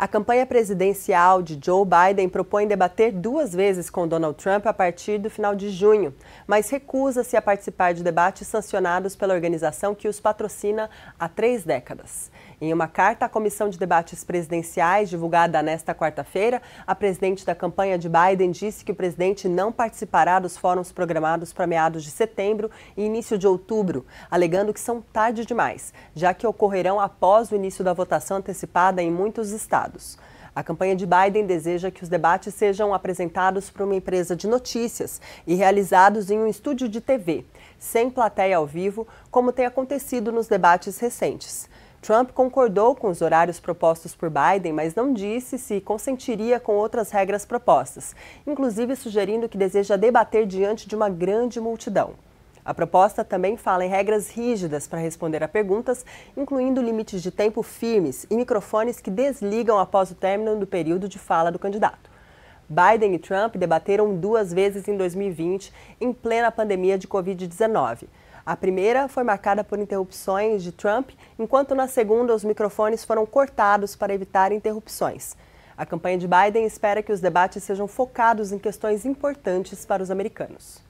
A campanha presidencial de Joe Biden propõe debater duas vezes com Donald Trump a partir do final de junho, mas recusa-se a participar de debates sancionados pela organização que os patrocina há três décadas. Em uma carta à Comissão de Debates Presidenciais, divulgada nesta quarta-feira, a presidente da campanha de Biden disse que o presidente não participará dos fóruns programados para meados de setembro e início de outubro, alegando que são tarde demais, já que ocorrerão após o início da votação antecipada em muitos estados. Estados. A campanha de Biden deseja que os debates sejam apresentados por uma empresa de notícias e realizados em um estúdio de TV, sem plateia ao vivo, como tem acontecido nos debates recentes. Trump concordou com os horários propostos por Biden, mas não disse se consentiria com outras regras propostas, inclusive sugerindo que deseja debater diante de uma grande multidão. A proposta também fala em regras rígidas para responder a perguntas, incluindo limites de tempo firmes e microfones que desligam após o término do período de fala do candidato. Biden e Trump debateram duas vezes em 2020, em plena pandemia de Covid-19. A primeira foi marcada por interrupções de Trump, enquanto na segunda os microfones foram cortados para evitar interrupções. A campanha de Biden espera que os debates sejam focados em questões importantes para os americanos.